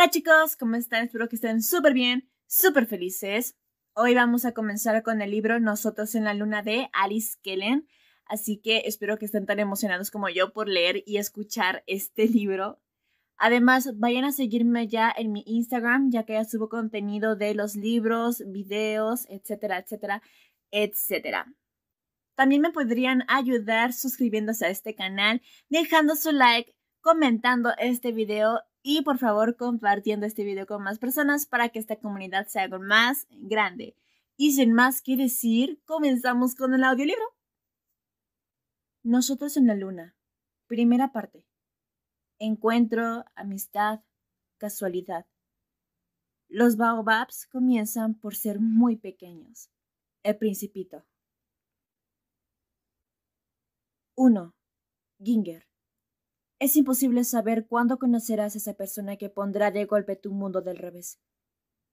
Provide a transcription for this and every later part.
Hola chicos, ¿cómo están? Espero que estén súper bien, súper felices. Hoy vamos a comenzar con el libro Nosotros en la Luna de Alice Kellen. Así que espero que estén tan emocionados como yo por leer y escuchar este libro. Además, vayan a seguirme ya en mi Instagram, ya que ya subo contenido de los libros, videos, etcétera, etcétera, etcétera. También me podrían ayudar suscribiéndose a este canal, dejando su like, comentando este video y por favor compartiendo este video con más personas para que esta comunidad se haga más grande. Y sin más que decir, comenzamos con el audiolibro. Nosotros en la Luna, primera parte. Encuentro, amistad, casualidad. Los baobabs comienzan por ser muy pequeños. El principito. 1. Ginger. Es imposible saber cuándo conocerás a esa persona que pondrá de golpe tu mundo del revés.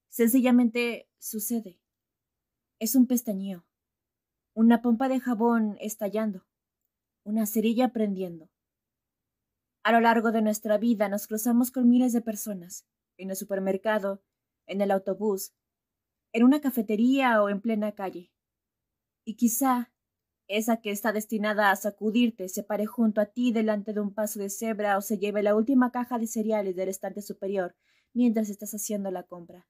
Sencillamente sucede. Es un pestañeo, una pompa de jabón estallando, una cerilla prendiendo. A lo largo de nuestra vida nos cruzamos con miles de personas, en el supermercado, en el autobús, en una cafetería o en plena calle. Y quizá esa que está destinada a sacudirte se pare junto a ti delante de un paso de cebra o se lleve la última caja de cereales del estante superior mientras estás haciendo la compra.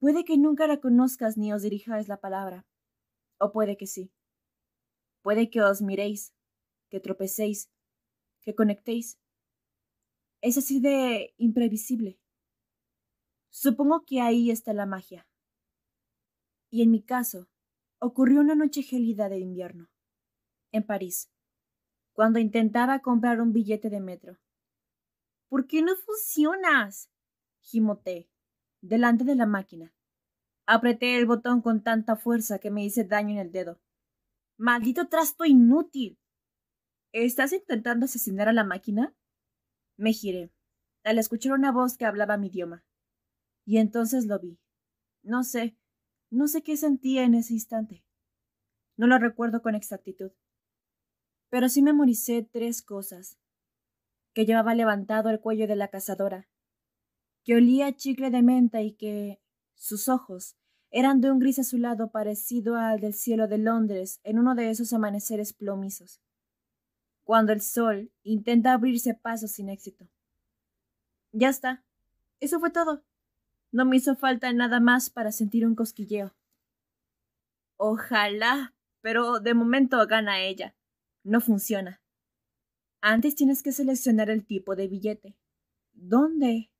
Puede que nunca la conozcas ni os dirijáis la palabra. O puede que sí. Puede que os miréis, que tropecéis, que conectéis. Es así de imprevisible. Supongo que ahí está la magia. Y en mi caso, ocurrió una noche gélida de invierno, en París, cuando intentaba comprar un billete de metro. ¿Por qué no funcionas? gimoté, delante de la máquina. Apreté el botón con tanta fuerza que me hice daño en el dedo. ¡Maldito trasto inútil! ¿Estás intentando asesinar a la máquina? Me giré, al escuchar una voz que hablaba mi idioma. Y entonces lo vi. No sé, no sé qué sentía en ese instante. No lo recuerdo con exactitud. Pero sí memoricé tres cosas. Que llevaba levantado el cuello de la cazadora. Que olía chicle de menta y que sus ojos eran de un gris azulado parecido al del cielo de Londres en uno de esos amaneceres plomizos, cuando el sol intenta abrirse paso sin éxito. Ya está. Eso fue todo. No me hizo falta nada más para sentir un cosquilleo. Ojalá, pero de momento gana ella. No funciona. Antes tienes que seleccionar el tipo de billete. ¿Dónde?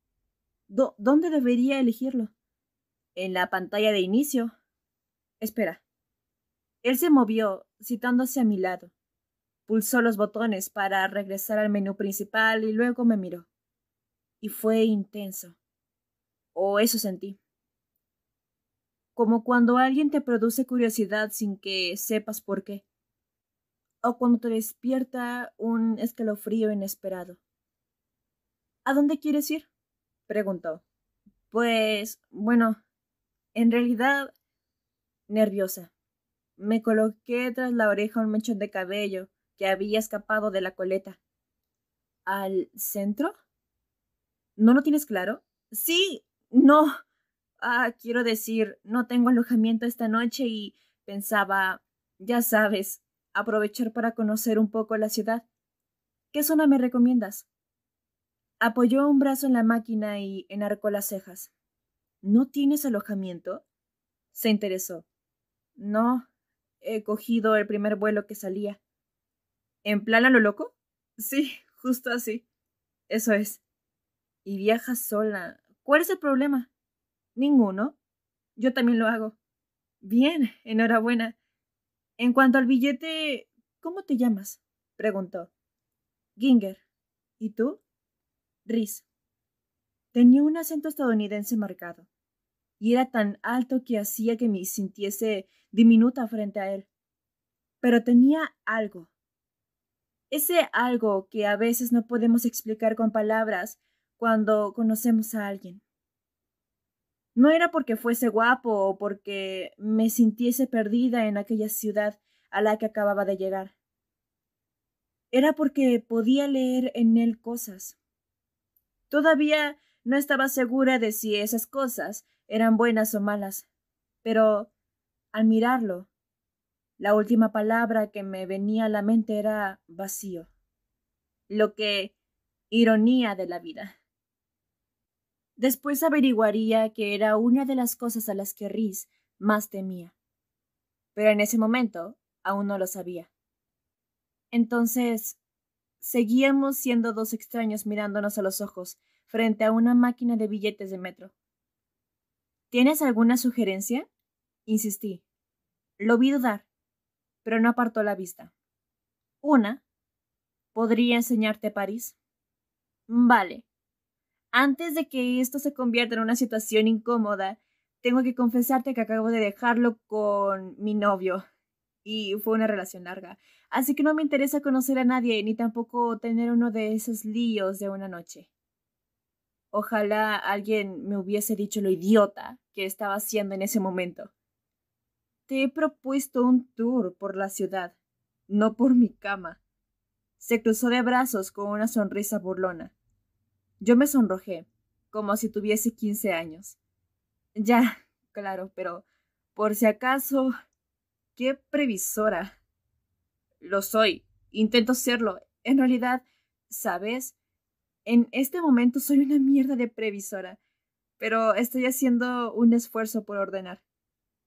¿Dónde debería elegirlo? En la pantalla de inicio. Espera. Él se movió, citándose a mi lado. Pulsó los botones para regresar al menú principal y luego me miró. Y fue intenso. O eso sentí. Como cuando alguien te produce curiosidad sin que sepas por qué. O cuando te despierta un escalofrío inesperado. ¿A dónde quieres ir? preguntó. Pues, bueno, en realidad, nerviosa. Me coloqué tras la oreja un mechón de cabello que había escapado de la coleta. ¿Al centro? ¿No lo tienes claro? Sí, no. Ah, quiero decir, no tengo alojamiento esta noche y pensaba, ya sabes, aprovechar para conocer un poco la ciudad. ¿Qué zona me recomiendas? Apoyó un brazo en la máquina y enarcó las cejas. ¿No tienes alojamiento? Se interesó. No, he cogido el primer vuelo que salía. ¿En plan a lo loco? Sí, justo así. Eso es. ¿Y viajas sola? ¿Cuál es el problema? Ninguno. Yo también lo hago. Bien, enhorabuena. En cuanto al billete, ¿cómo te llamas? preguntó. Ginger. ¿Y tú? Riz. Tenía un acento estadounidense marcado, y era tan alto que hacía que me sintiese diminuta frente a él. Pero tenía algo. Ese algo que a veces no podemos explicar con palabras, cuando conocemos a alguien. No era porque fuese guapo o porque me sintiese perdida en aquella ciudad a la que acababa de llegar. Era porque podía leer en él cosas. Todavía no estaba segura de si esas cosas eran buenas o malas, pero al mirarlo, la última palabra que me venía a la mente era vacío. Lo que, ironía de la vida, Después averiguaría que era una de las cosas a las que Riz más temía. Pero en ese momento aún no lo sabía. Entonces, seguíamos siendo dos extraños mirándonos a los ojos frente a una máquina de billetes de metro. ¿Tienes alguna sugerencia? Insistí. Lo vi dudar, pero no apartó la vista. Una, ¿podría enseñarte París? Vale, antes de que esto se convierta en una situación incómoda, tengo que confesarte que acabo de dejarlo con mi novio y fue una relación larga. Así que no me interesa conocer a nadie ni tampoco tener uno de esos líos de una noche. Ojalá alguien me hubiese dicho lo idiota que estaba haciendo en ese momento. Te he propuesto un tour por la ciudad, no por mi cama. Se cruzó de brazos con una sonrisa burlona. Yo me sonrojé, como si tuviese 15 años. Ya, claro, pero por si acaso, qué previsora. Lo soy, intento serlo. En realidad, ¿sabes? En este momento soy una mierda de previsora, pero estoy haciendo un esfuerzo por ordenar.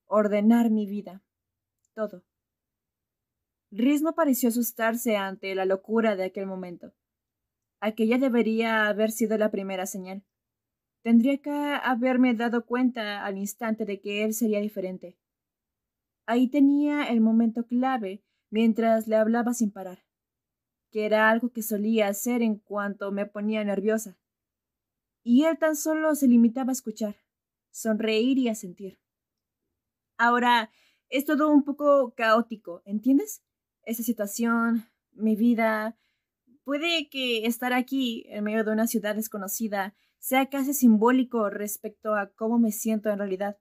Ordenar mi vida. Todo. Riz no pareció asustarse ante la locura de aquel momento. Aquella debería haber sido la primera señal. Tendría que haberme dado cuenta al instante de que él sería diferente. Ahí tenía el momento clave mientras le hablaba sin parar, que era algo que solía hacer en cuanto me ponía nerviosa. Y él tan solo se limitaba a escuchar, sonreír y a sentir. Ahora es todo un poco caótico, ¿entiendes? Esa situación, mi vida, puede que estar aquí en medio de una ciudad desconocida sea casi simbólico respecto a cómo me siento en realidad.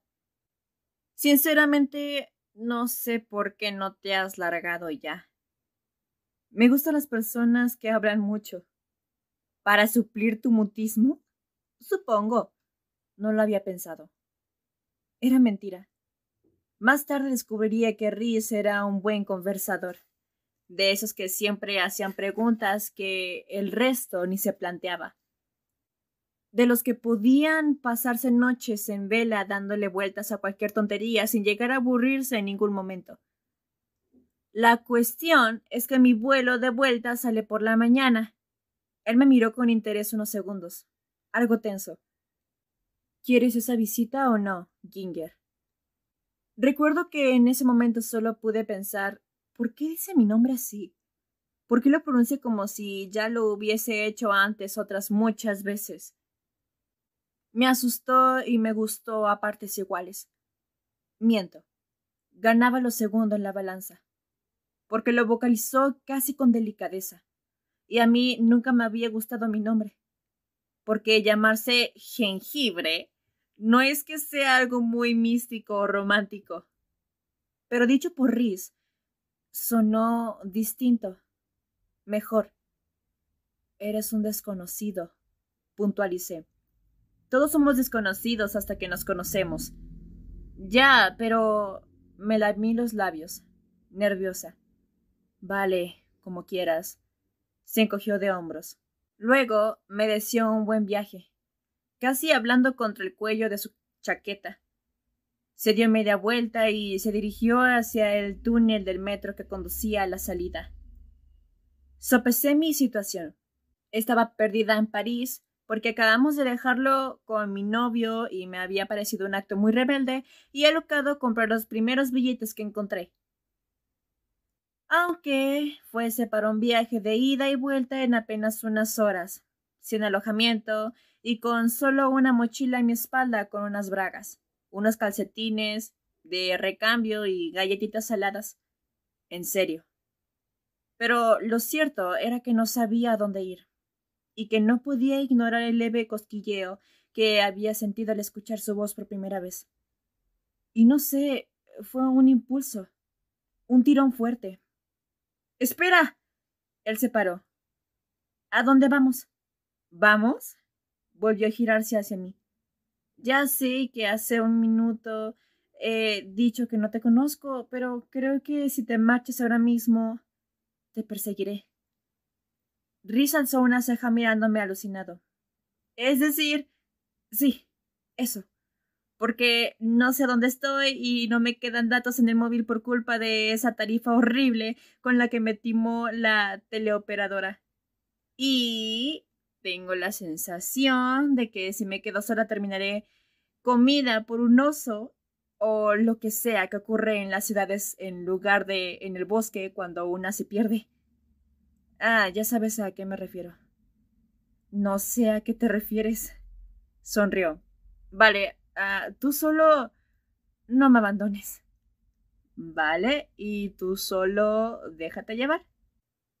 Sinceramente, no sé por qué no te has largado ya. Me gustan las personas que hablan mucho. ¿Para suplir tu mutismo? Supongo. No lo había pensado. Era mentira. Más tarde descubriría que Rhys era un buen conversador de esos que siempre hacían preguntas que el resto ni se planteaba, de los que podían pasarse noches en vela dándole vueltas a cualquier tontería sin llegar a aburrirse en ningún momento. La cuestión es que mi vuelo de vuelta sale por la mañana. Él me miró con interés unos segundos, algo tenso. ¿Quieres esa visita o no, Ginger? Recuerdo que en ese momento solo pude pensar ¿por qué dice mi nombre así? ¿Por qué lo pronuncia como si ya lo hubiese hecho antes otras muchas veces? Me asustó y me gustó a partes iguales. Miento. Ganaba lo segundo en la balanza, porque lo vocalizó casi con delicadeza. Y a mí nunca me había gustado mi nombre, porque llamarse jengibre no es que sea algo muy místico o romántico. Pero dicho por Riz, Sonó distinto. Mejor. Eres un desconocido, puntualicé. Todos somos desconocidos hasta que nos conocemos. Ya, pero... Me lamí los labios, nerviosa. Vale, como quieras. Se encogió de hombros. Luego me deseó un buen viaje, casi hablando contra el cuello de su chaqueta. Se dio media vuelta y se dirigió hacia el túnel del metro que conducía a la salida. Sopesé mi situación. Estaba perdida en París porque acabamos de dejarlo con mi novio y me había parecido un acto muy rebelde y he logrado comprar los primeros billetes que encontré. Aunque fuese para un viaje de ida y vuelta en apenas unas horas, sin alojamiento y con solo una mochila en mi espalda con unas bragas unos calcetines de recambio y galletitas saladas. En serio. Pero lo cierto era que no sabía a dónde ir, y que no podía ignorar el leve cosquilleo que había sentido al escuchar su voz por primera vez. Y no sé, fue un impulso, un tirón fuerte. ¡Espera! Él se paró. ¿A dónde vamos? ¿Vamos? Volvió a girarse hacia mí ya sé que hace un minuto he dicho que no te conozco, pero creo que si te marchas ahora mismo, te perseguiré. Risa alzó una ceja mirándome alucinado. Es decir, sí, eso. Porque no sé dónde estoy y no me quedan datos en el móvil por culpa de esa tarifa horrible con la que me timó la teleoperadora. Y tengo la sensación de que si me quedo sola terminaré comida por un oso o lo que sea que ocurre en las ciudades en lugar de en el bosque cuando una se pierde. Ah, ya sabes a qué me refiero. No sé a qué te refieres. Sonrió. Vale, ah, tú solo no me abandones. Vale, y tú solo déjate llevar.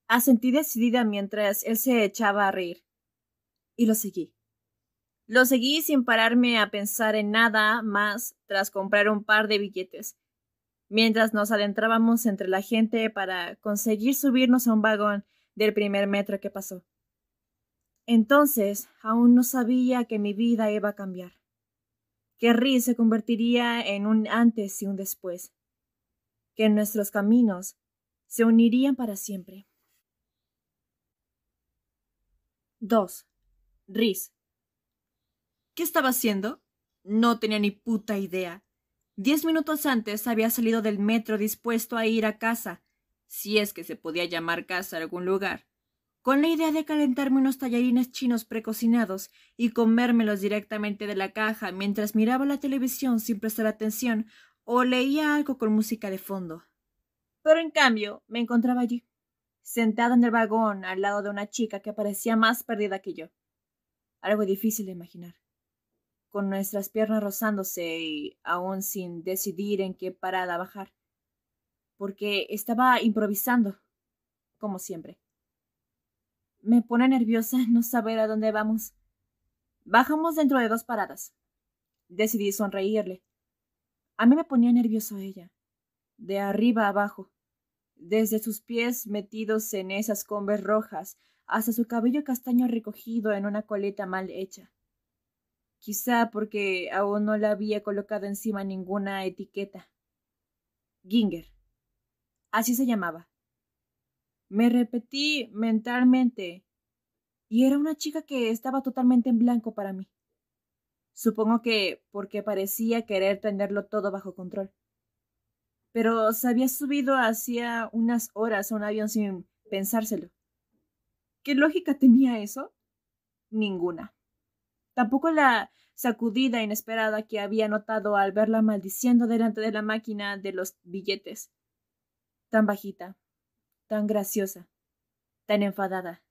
Asentí decidida mientras él se echaba a reír y lo seguí. Lo seguí sin pararme a pensar en nada más tras comprar un par de billetes. Mientras nos adentrábamos entre la gente para conseguir subirnos a un vagón del primer metro que pasó. Entonces aún no sabía que mi vida iba a cambiar. Que Riz se convertiría en un antes y un después. Que nuestros caminos se unirían para siempre. 2. Riz. ¿Qué estaba haciendo? No tenía ni puta idea. Diez minutos antes había salido del metro dispuesto a ir a casa, si es que se podía llamar casa a algún lugar, con la idea de calentarme unos tallarines chinos precocinados y comérmelos directamente de la caja mientras miraba la televisión sin prestar atención o leía algo con música de fondo. Pero en cambio, me encontraba allí, sentado en el vagón al lado de una chica que parecía más perdida que yo algo difícil de imaginar, con nuestras piernas rozándose y aún sin decidir en qué parada bajar, porque estaba improvisando, como siempre. Me pone nerviosa no saber a dónde vamos. Bajamos dentro de dos paradas. Decidí sonreírle. A mí me ponía nervioso ella, de arriba abajo, desde sus pies metidos en esas combes rojas hasta su cabello castaño recogido en una coleta mal hecha. Quizá porque aún no le había colocado encima ninguna etiqueta. Ginger. Así se llamaba. Me repetí mentalmente, y era una chica que estaba totalmente en blanco para mí. Supongo que porque parecía querer tenerlo todo bajo control. Pero se había subido hacía unas horas a un avión sin pensárselo. ¿Qué lógica tenía eso? Ninguna. Tampoco la sacudida inesperada que había notado al verla maldiciendo delante de la máquina de los billetes. Tan bajita, tan graciosa, tan enfadada.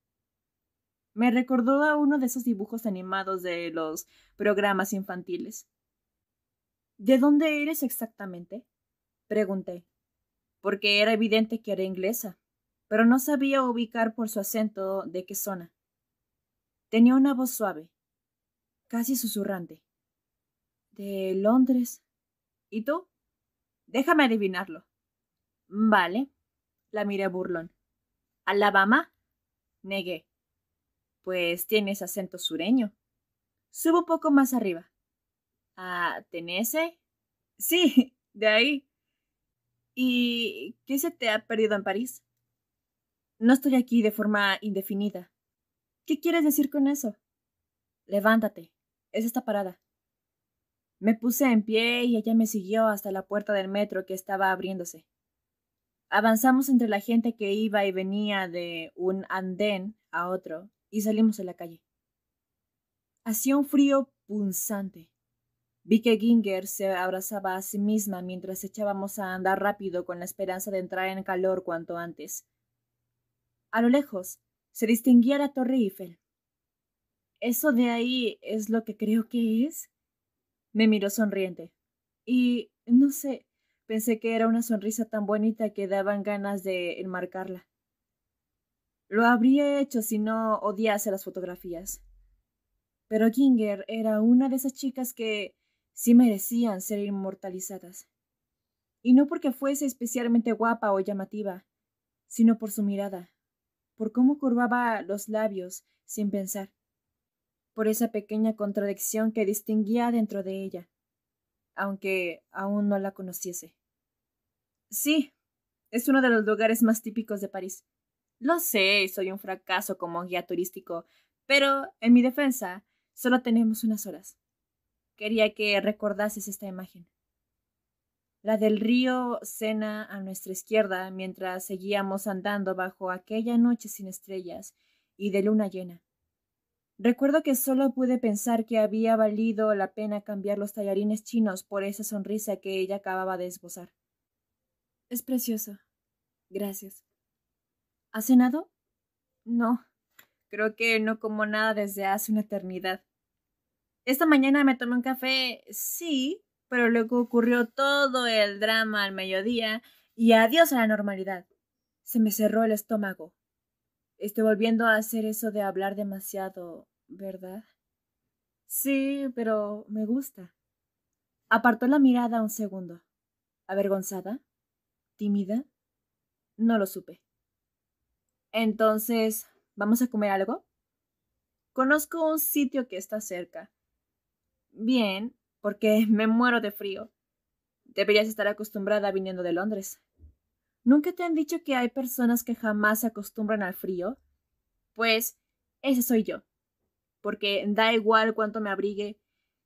Me recordó a uno de esos dibujos animados de los programas infantiles. ¿De dónde eres exactamente? pregunté, porque era evidente que era inglesa pero no sabía ubicar por su acento de qué zona. Tenía una voz suave, casi susurrante. De Londres. ¿Y tú? Déjame adivinarlo. Vale, la miré burlón. ¿Alabama? Negué. Pues tienes acento sureño. Subo un poco más arriba. ¿A ah, Tennessee? Sí, de ahí. ¿Y qué se te ha perdido en París? No estoy aquí de forma indefinida. ¿Qué quieres decir con eso? Levántate. Es esta parada. Me puse en pie y ella me siguió hasta la puerta del metro que estaba abriéndose. Avanzamos entre la gente que iba y venía de un andén a otro y salimos a la calle. Hacía un frío punzante. Vi que Ginger se abrazaba a sí misma mientras echábamos a andar rápido con la esperanza de entrar en calor cuanto antes a lo lejos se distinguía la torre Eiffel. ¿Eso de ahí es lo que creo que es? Me miró sonriente. Y, no sé, pensé que era una sonrisa tan bonita que daban ganas de enmarcarla. Lo habría hecho si no odiase las fotografías. Pero Ginger era una de esas chicas que sí merecían ser inmortalizadas. Y no porque fuese especialmente guapa o llamativa, sino por su mirada por cómo curvaba los labios sin pensar, por esa pequeña contradicción que distinguía dentro de ella, aunque aún no la conociese. Sí, es uno de los lugares más típicos de París. Lo sé, soy un fracaso como guía turístico, pero en mi defensa, solo tenemos unas horas. Quería que recordases esta imagen. La del río Sena a nuestra izquierda mientras seguíamos andando bajo aquella noche sin estrellas y de luna llena. Recuerdo que solo pude pensar que había valido la pena cambiar los tallarines chinos por esa sonrisa que ella acababa de esbozar. Es precioso. Gracias. ¿Has cenado? No. Creo que no como nada desde hace una eternidad. Esta mañana me tomé un café, sí, pero luego ocurrió todo el drama al mediodía y adiós a la normalidad. Se me cerró el estómago. Estoy volviendo a hacer eso de hablar demasiado, ¿verdad? Sí, pero me gusta. Apartó la mirada un segundo. ¿Avergonzada? ¿Tímida? No lo supe. Entonces, ¿vamos a comer algo? Conozco un sitio que está cerca. Bien, porque me muero de frío. Deberías estar acostumbrada viniendo de Londres. ¿Nunca te han dicho que hay personas que jamás se acostumbran al frío? Pues ese soy yo, porque da igual cuánto me abrigue,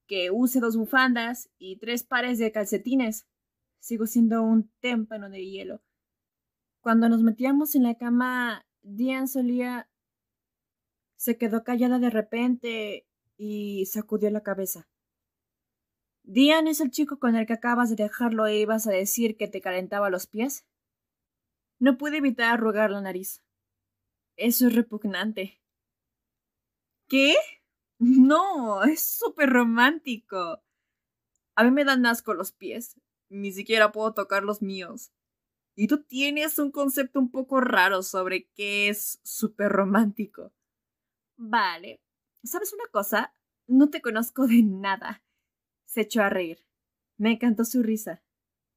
que use dos bufandas y tres pares de calcetines. Sigo siendo un témpano de hielo. Cuando nos metíamos en la cama, Diane solía... Se quedó callada de repente y sacudió la cabeza. ¿Dian es el chico con el que acabas de dejarlo e ibas a decir que te calentaba los pies? No pude evitar arrugar la nariz. Eso es repugnante. ¿Qué? No, es súper romántico. A mí me dan asco los pies. Ni siquiera puedo tocar los míos. Y tú tienes un concepto un poco raro sobre qué es súper romántico. Vale. ¿Sabes una cosa? No te conozco de nada se echó a reír. Me encantó su risa,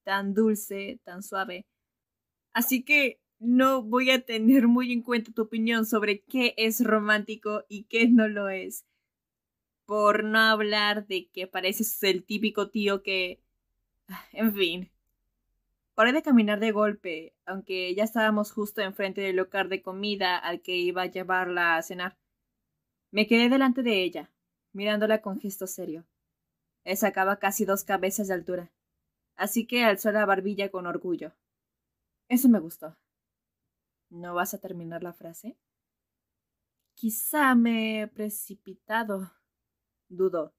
tan dulce, tan suave. Así que no voy a tener muy en cuenta tu opinión sobre qué es romántico y qué no lo es. Por no hablar de que pareces el típico tío que... En fin. Paré de caminar de golpe, aunque ya estábamos justo enfrente del local de comida al que iba a llevarla a cenar. Me quedé delante de ella, mirándola con gesto serio. Eh, sacaba casi dos cabezas de altura, así que alzó la barbilla con orgullo. Eso me gustó. ¿No vas a terminar la frase? Quizá me he precipitado, Dudo.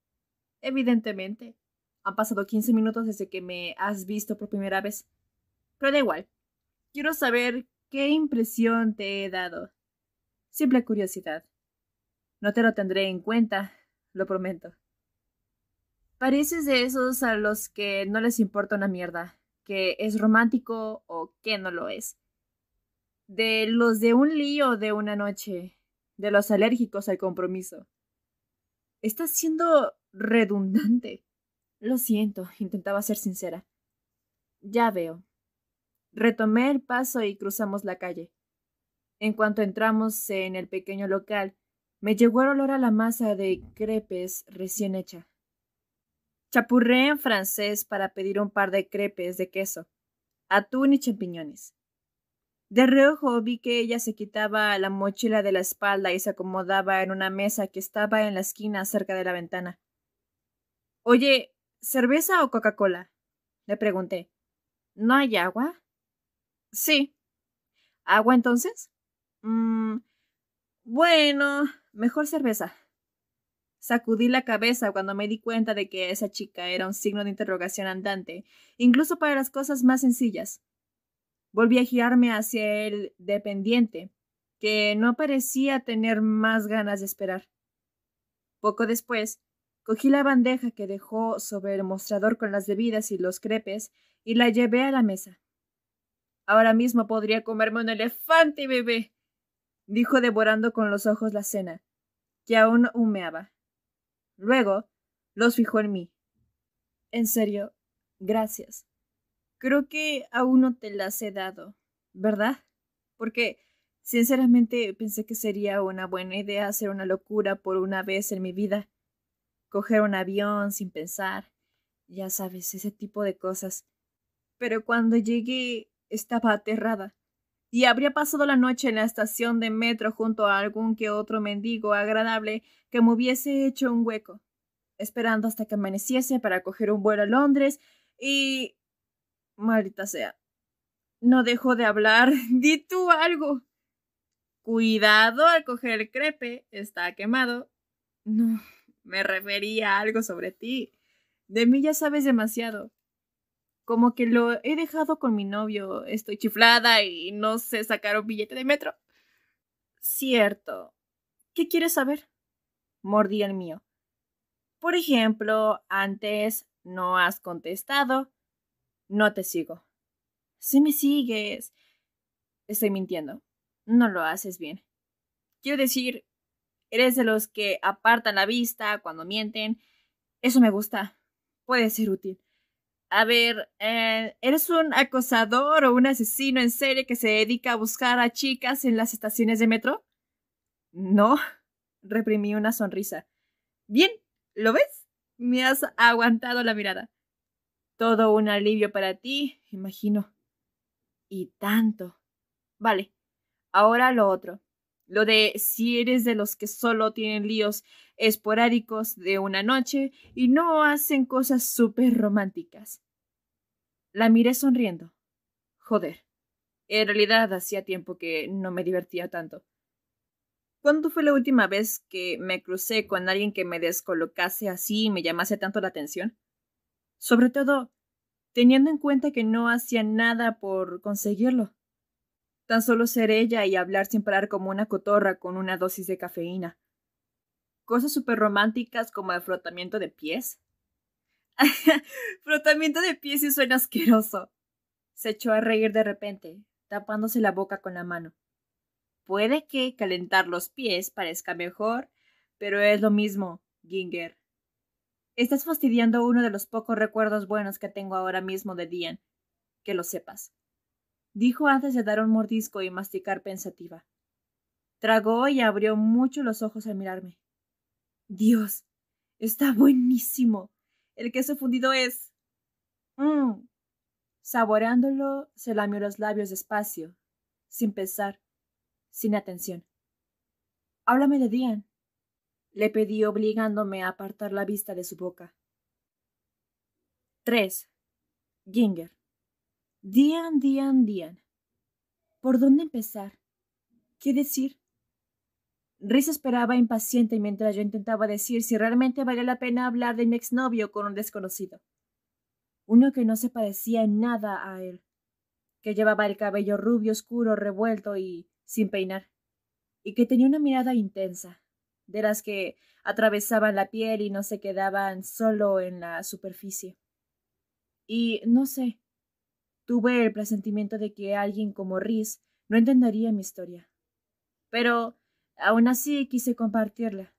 Evidentemente. Han pasado 15 minutos desde que me has visto por primera vez. Pero da igual. Quiero saber qué impresión te he dado. Simple curiosidad. No te lo tendré en cuenta, lo prometo. Pareces de esos a los que no les importa una mierda, que es romántico o que no lo es. De los de un lío de una noche, de los alérgicos al compromiso. Estás siendo redundante. Lo siento, intentaba ser sincera. Ya veo. Retomé el paso y cruzamos la calle. En cuanto entramos en el pequeño local, me llegó el olor a la masa de crepes recién hecha. Chapurré en francés para pedir un par de crepes de queso, atún y champiñones. De reojo vi que ella se quitaba la mochila de la espalda y se acomodaba en una mesa que estaba en la esquina cerca de la ventana. Oye, ¿cerveza o Coca-Cola? Le pregunté. ¿No hay agua? Sí. ¿Agua entonces? Mm, bueno, mejor cerveza. Sacudí la cabeza cuando me di cuenta de que esa chica era un signo de interrogación andante, incluso para las cosas más sencillas. Volví a girarme hacia el dependiente, que no parecía tener más ganas de esperar. Poco después, cogí la bandeja que dejó sobre el mostrador con las bebidas y los crepes y la llevé a la mesa. Ahora mismo podría comerme un elefante, bebé, dijo devorando con los ojos la cena, que aún humeaba. Luego, los fijó en mí. En serio, gracias. Creo que aún no te las he dado, ¿verdad? Porque, sinceramente, pensé que sería una buena idea hacer una locura por una vez en mi vida. Coger un avión sin pensar, ya sabes, ese tipo de cosas. Pero cuando llegué, estaba aterrada y habría pasado la noche en la estación de metro junto a algún que otro mendigo agradable que me hubiese hecho un hueco, esperando hasta que amaneciese para coger un vuelo a Londres y... Maldita sea. No dejó de hablar. Di tú algo. Cuidado al coger el crepe. Está quemado. No, me refería a algo sobre ti. De mí ya sabes demasiado como que lo he dejado con mi novio, estoy chiflada y no sé sacar un billete de metro. Cierto. ¿Qué quieres saber? Mordí el mío. Por ejemplo, antes no has contestado. No te sigo. Si me sigues. Estoy mintiendo. No lo haces bien. Quiero decir, eres de los que apartan la vista cuando mienten. Eso me gusta. Puede ser útil a ver, eh, eres un acosador o un asesino en serie que se dedica a buscar a chicas en las estaciones de metro. No, reprimí una sonrisa. Bien, ¿lo ves? Me has aguantado la mirada. Todo un alivio para ti, imagino. Y tanto. Vale, ahora lo otro. Lo de si eres de los que solo tienen líos esporádicos de una noche y no hacen cosas súper románticas. La miré sonriendo. Joder. En realidad hacía tiempo que no me divertía tanto. ¿Cuándo fue la última vez que me crucé con alguien que me descolocase así y me llamase tanto la atención? Sobre todo, teniendo en cuenta que no hacía nada por conseguirlo tan solo ser ella y hablar sin parar como una cotorra con una dosis de cafeína. Cosas súper románticas como el frotamiento de pies. frotamiento de pies y suena asqueroso. Se echó a reír de repente, tapándose la boca con la mano. Puede que calentar los pies parezca mejor, pero es lo mismo, Ginger. Estás fastidiando uno de los pocos recuerdos buenos que tengo ahora mismo de Dian. Que lo sepas dijo antes de dar un mordisco y masticar pensativa. Tragó y abrió mucho los ojos al mirarme. Dios, está buenísimo. El queso fundido es... Mmm. Saboreándolo, se lamió los labios despacio, sin pensar, sin atención. Háblame de Dian, le pedí obligándome a apartar la vista de su boca. 3. Ginger. Dian, Dian, Dian. ¿Por dónde empezar? ¿Qué decir? Riz esperaba impaciente mientras yo intentaba decir si realmente valía la pena hablar de mi exnovio con un desconocido. Uno que no se parecía en nada a él, que llevaba el cabello rubio oscuro revuelto y sin peinar, y que tenía una mirada intensa, de las que atravesaban la piel y no se quedaban solo en la superficie. Y no sé, Tuve el presentimiento de que alguien como Riz no entendería mi historia. Pero aún así quise compartirla.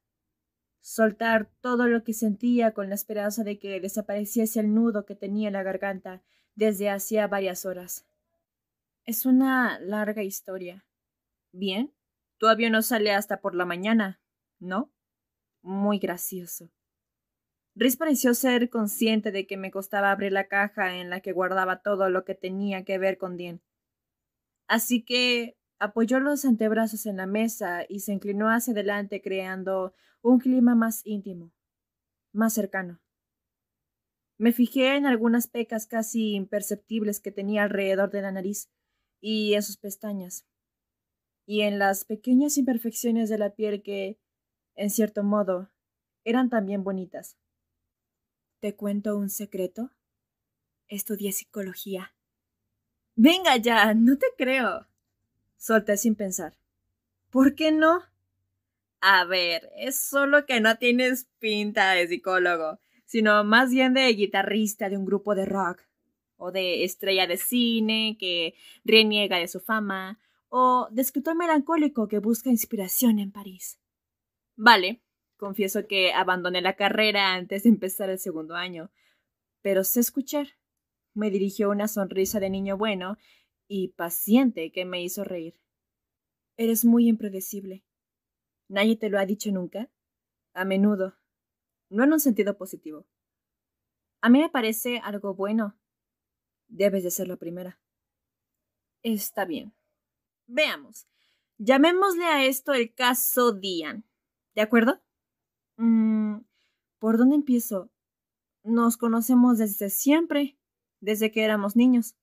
Soltar todo lo que sentía con la esperanza de que desapareciese el nudo que tenía en la garganta desde hacía varias horas. Es una larga historia. Bien, tu avión no sale hasta por la mañana, ¿no? Muy gracioso. Riz pareció ser consciente de que me costaba abrir la caja en la que guardaba todo lo que tenía que ver con Dien. Así que apoyó los antebrazos en la mesa y se inclinó hacia adelante creando un clima más íntimo, más cercano. Me fijé en algunas pecas casi imperceptibles que tenía alrededor de la nariz y en sus pestañas, y en las pequeñas imperfecciones de la piel que, en cierto modo, eran también bonitas. ¿Te cuento un secreto? Estudié psicología. Venga ya, no te creo. Solté sin pensar. ¿Por qué no? A ver, es solo que no tienes pinta de psicólogo, sino más bien de guitarrista de un grupo de rock, o de estrella de cine que reniega de su fama, o de escritor melancólico que busca inspiración en París. Vale, Confieso que abandoné la carrera antes de empezar el segundo año, pero sé escuchar. Me dirigió una sonrisa de niño bueno y paciente que me hizo reír. Eres muy impredecible. ¿Nadie te lo ha dicho nunca? A menudo. No en un sentido positivo. A mí me parece algo bueno. Debes de ser la primera. Está bien. Veamos. Llamémosle a esto el caso Dian. ¿De acuerdo? Mm, ¿Por dónde empiezo? Nos conocemos desde siempre, desde que éramos niños.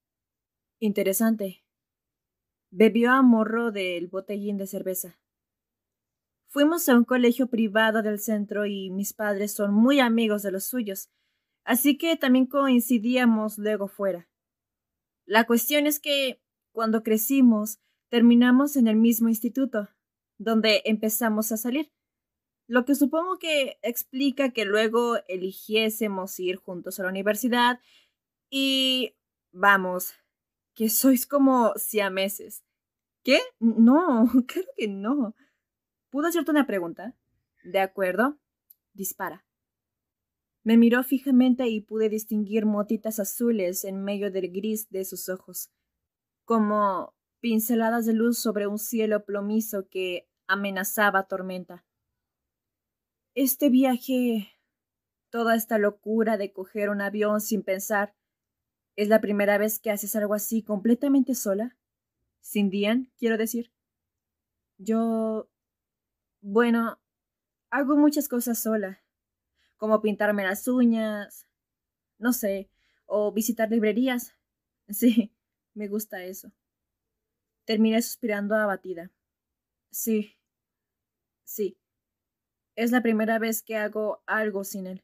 Interesante. Bebió a morro del botellín de cerveza. Fuimos a un colegio privado del centro y mis padres son muy amigos de los suyos, así que también coincidíamos luego fuera. La cuestión es que, cuando crecimos, terminamos en el mismo instituto, donde empezamos a salir. Lo que supongo que explica que luego eligiésemos ir juntos a la universidad y vamos, que sois como siameses. ¿Qué? No, creo que no. ¿Puedo hacerte una pregunta? De acuerdo, dispara. Me miró fijamente y pude distinguir motitas azules en medio del gris de sus ojos, como pinceladas de luz sobre un cielo plomizo que amenazaba tormenta este viaje, toda esta locura de coger un avión sin pensar, ¿es la primera vez que haces algo así completamente sola? Sin Dian, quiero decir. Yo... Bueno, hago muchas cosas sola, como pintarme las uñas, no sé, o visitar librerías. Sí, me gusta eso. Terminé suspirando abatida. Sí, sí. Es la primera vez que hago algo sin él.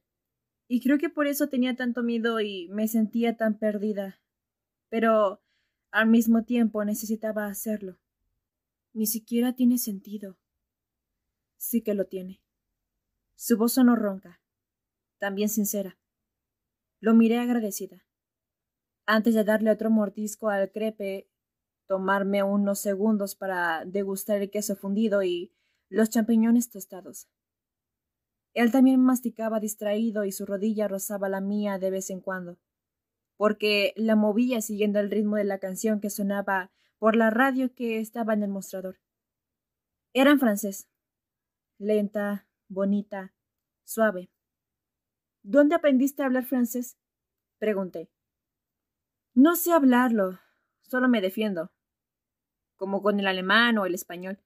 Y creo que por eso tenía tanto miedo y me sentía tan perdida. Pero al mismo tiempo necesitaba hacerlo. Ni siquiera tiene sentido. Sí que lo tiene. Su voz sonó ronca, también sincera. Lo miré agradecida. Antes de darle otro mordisco al crepe, tomarme unos segundos para degustar el queso fundido y los champiñones tostados. Él también masticaba distraído y su rodilla rozaba la mía de vez en cuando, porque la movía siguiendo el ritmo de la canción que sonaba por la radio que estaba en el mostrador. Era en francés. Lenta, bonita, suave. ¿Dónde aprendiste a hablar francés? pregunté. No sé hablarlo, solo me defiendo, como con el alemán o el español.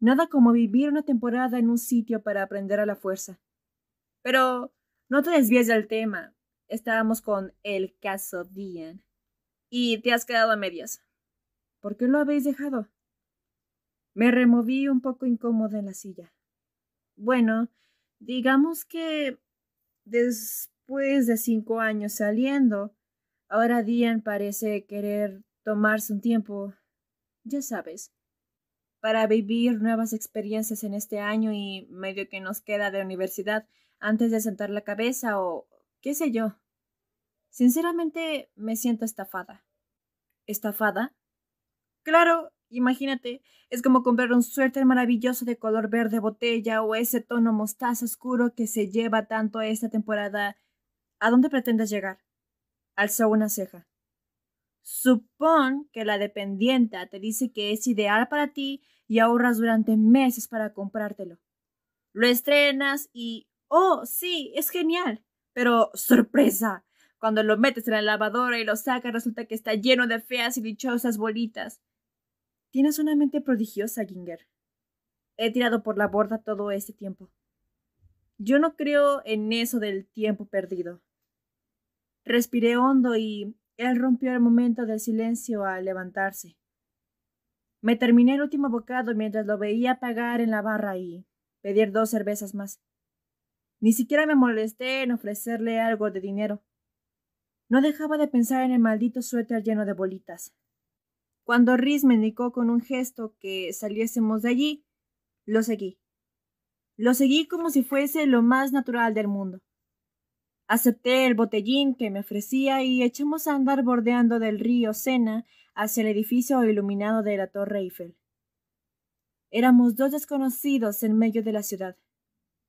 Nada como vivir una temporada en un sitio para aprender a la fuerza. Pero no te desvíes del tema. Estábamos con el caso Dian. Y te has quedado a medias. ¿Por qué lo habéis dejado? Me removí un poco incómoda en la silla. Bueno, digamos que después de cinco años saliendo, ahora Dian parece querer tomarse un tiempo. Ya sabes, para vivir nuevas experiencias en este año y medio que nos queda de universidad antes de sentar la cabeza o qué sé yo. Sinceramente me siento estafada. ¿Estafada? Claro, imagínate, es como comprar un suéter maravilloso de color verde botella o ese tono mostaza oscuro que se lleva tanto esta temporada. ¿A dónde pretendes llegar? Alzó una ceja. Supón que la dependienta te dice que es ideal para ti y ahorras durante meses para comprártelo. Lo estrenas y, oh, sí, es genial. Pero, sorpresa, cuando lo metes en la lavadora y lo sacas resulta que está lleno de feas y dichosas bolitas. Tienes una mente prodigiosa, Ginger. He tirado por la borda todo este tiempo. Yo no creo en eso del tiempo perdido. Respiré hondo y él rompió el momento del silencio al levantarse. Me terminé el último bocado mientras lo veía pagar en la barra y pedir dos cervezas más. Ni siquiera me molesté en ofrecerle algo de dinero. No dejaba de pensar en el maldito suéter lleno de bolitas. Cuando Riz me indicó con un gesto que saliésemos de allí, lo seguí. Lo seguí como si fuese lo más natural del mundo. Acepté el botellín que me ofrecía y echamos a andar bordeando del río Sena hacia el edificio iluminado de la Torre Eiffel. Éramos dos desconocidos en medio de la ciudad,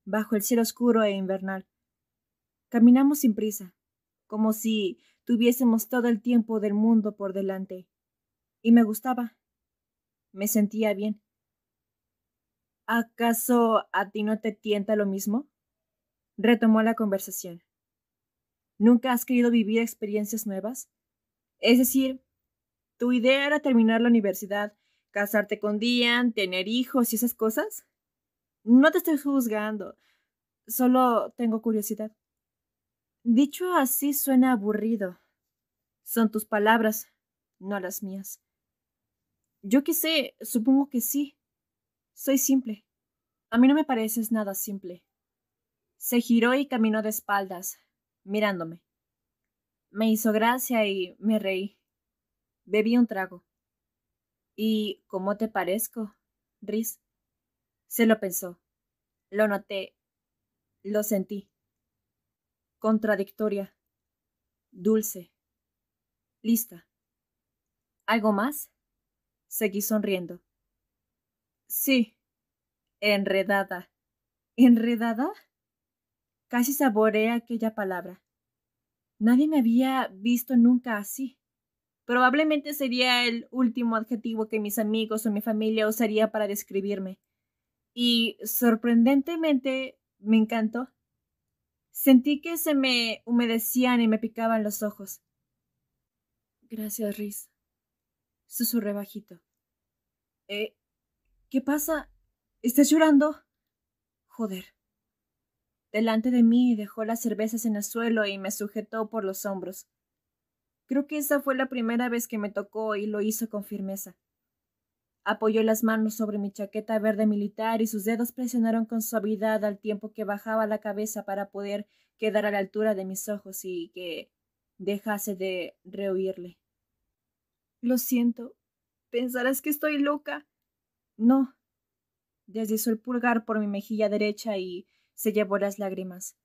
bajo el cielo oscuro e invernal. Caminamos sin prisa, como si tuviésemos todo el tiempo del mundo por delante. Y me gustaba. Me sentía bien. ¿Acaso a ti no te tienta lo mismo? Retomó la conversación. ¿Nunca has querido vivir experiencias nuevas? Es decir, tu idea era terminar la universidad, casarte con Dian, tener hijos y esas cosas. No te estoy juzgando, solo tengo curiosidad. Dicho así suena aburrido. Son tus palabras, no las mías. Yo qué sé, supongo que sí. Soy simple. A mí no me pareces nada simple. Se giró y caminó de espaldas, mirándome. Me hizo gracia y me reí. Bebí un trago. ¿Y cómo te parezco, Riz? Se lo pensó. Lo noté. Lo sentí. Contradictoria. Dulce. Lista. ¿Algo más? Seguí sonriendo. Sí. Enredada. ¿Enredada? Casi saboreé aquella palabra. Nadie me había visto nunca así. Probablemente sería el último adjetivo que mis amigos o mi familia usaría para describirme. Y sorprendentemente me encantó. Sentí que se me humedecían y me picaban los ojos. Gracias, Riz. Susurré bajito. ¿Eh? ¿Qué pasa? ¿Estás llorando? Joder delante de mí dejó las cervezas en el suelo y me sujetó por los hombros. Creo que esa fue la primera vez que me tocó y lo hizo con firmeza. Apoyó las manos sobre mi chaqueta verde militar y sus dedos presionaron con suavidad al tiempo que bajaba la cabeza para poder quedar a la altura de mis ojos y que dejase de rehuirle. Lo siento. Pensarás que estoy loca. No. Deslizó el pulgar por mi mejilla derecha y se llevó las lágrimas.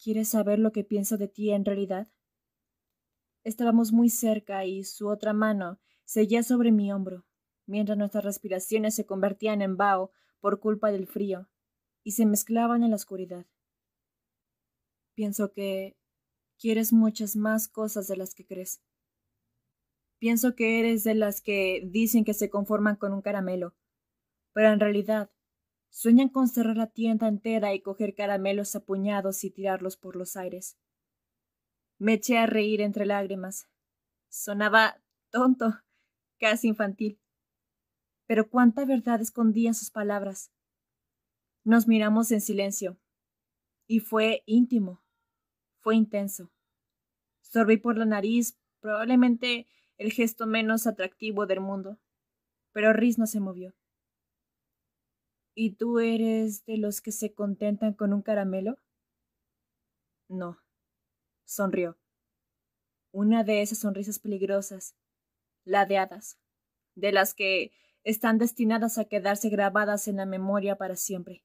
¿Quieres saber lo que pienso de ti en realidad? Estábamos muy cerca y su otra mano seguía sobre mi hombro, mientras nuestras respiraciones se convertían en vaho por culpa del frío y se mezclaban en la oscuridad. Pienso que quieres muchas más cosas de las que crees. Pienso que eres de las que dicen que se conforman con un caramelo, pero en realidad Sueñan con cerrar la tienda entera y coger caramelos apuñados y tirarlos por los aires. Me eché a reír entre lágrimas. Sonaba tonto, casi infantil. Pero cuánta verdad escondían sus palabras. Nos miramos en silencio. Y fue íntimo. Fue intenso. Sorbí por la nariz probablemente el gesto menos atractivo del mundo. Pero Riz no se movió. ¿Y tú eres de los que se contentan con un caramelo? No, sonrió. Una de esas sonrisas peligrosas, ladeadas, de de las que están destinadas a quedarse grabadas en la memoria para siempre.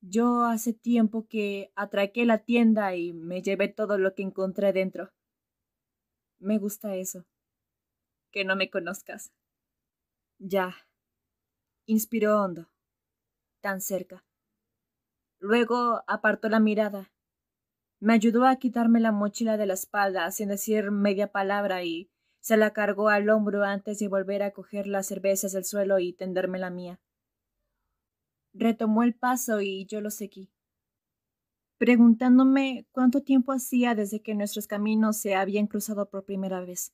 Yo hace tiempo que atraqué la tienda y me llevé todo lo que encontré dentro. Me gusta eso. Que no me conozcas. Ya, Inspiró hondo, tan cerca. Luego apartó la mirada. Me ayudó a quitarme la mochila de la espalda sin decir media palabra y se la cargó al hombro antes de volver a coger las cervezas del suelo y tenderme la mía. Retomó el paso y yo lo seguí, preguntándome cuánto tiempo hacía desde que nuestros caminos se habían cruzado por primera vez.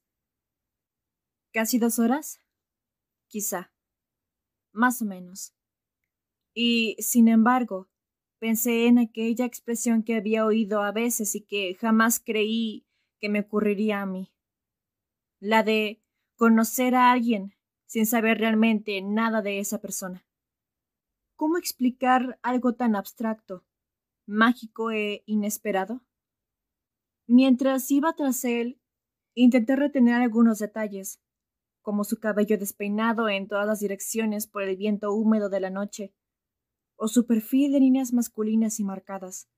¿Casi dos horas? Quizá más o menos. Y, sin embargo, pensé en aquella expresión que había oído a veces y que jamás creí que me ocurriría a mí. La de conocer a alguien sin saber realmente nada de esa persona. ¿Cómo explicar algo tan abstracto, mágico e inesperado? Mientras iba tras él, intenté retener algunos detalles, como su cabello despeinado en todas las direcciones por el viento húmedo de la noche, o su perfil de líneas masculinas y marcadas,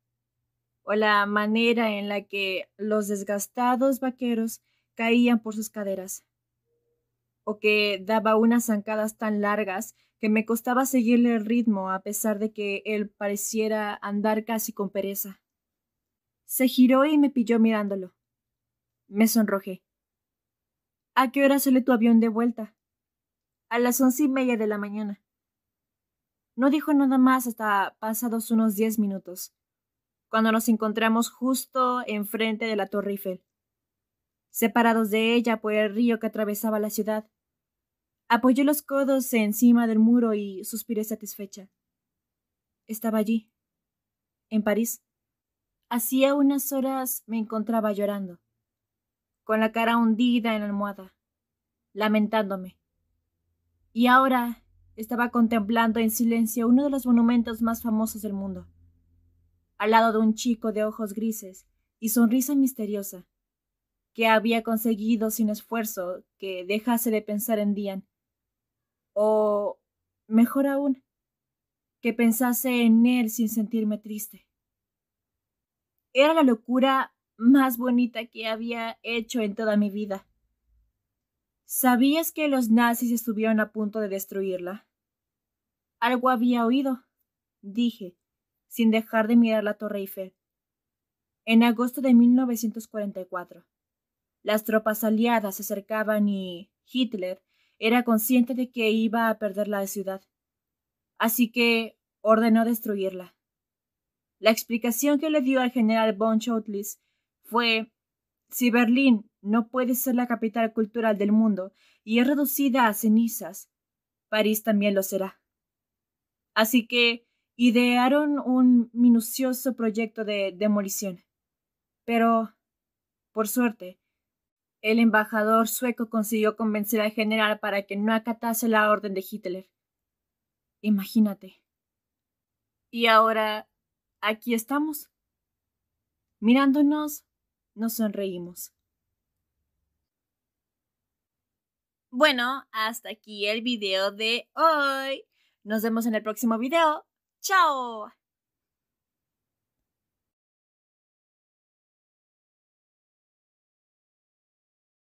o la manera en la que los desgastados vaqueros caían por sus caderas, o que daba unas zancadas tan largas que me costaba seguirle el ritmo a pesar de que él pareciera andar casi con pereza. Se giró y me pilló mirándolo. Me sonrojé. ¿A qué hora sale tu avión de vuelta? A las once y media de la mañana. No dijo nada más hasta pasados unos diez minutos, cuando nos encontramos justo enfrente de la Torre Eiffel, separados de ella por el río que atravesaba la ciudad. Apoyé los codos encima del muro y suspiré satisfecha. Estaba allí, en París. Hacía unas horas me encontraba llorando con la cara hundida en la almohada, lamentándome. Y ahora estaba contemplando en silencio uno de los monumentos más famosos del mundo, al lado de un chico de ojos grises y sonrisa misteriosa, que había conseguido sin esfuerzo que dejase de pensar en Dian, o, mejor aún, que pensase en él sin sentirme triste. Era la locura más bonita que había hecho en toda mi vida. ¿Sabías que los nazis estuvieron a punto de destruirla? Algo había oído, dije, sin dejar de mirar la Torre Eiffel. En agosto de 1944, las tropas aliadas se acercaban y Hitler era consciente de que iba a perder la ciudad. Así que ordenó destruirla. La explicación que le dio al general von fue, si Berlín no puede ser la capital cultural del mundo y es reducida a cenizas, París también lo será. Así que idearon un minucioso proyecto de demolición. Pero, por suerte, el embajador sueco consiguió convencer al general para que no acatase la orden de Hitler. Imagínate. Y ahora, aquí estamos, mirándonos nos sonreímos. Bueno, hasta aquí el video de hoy. Nos vemos en el próximo video. ¡Chao!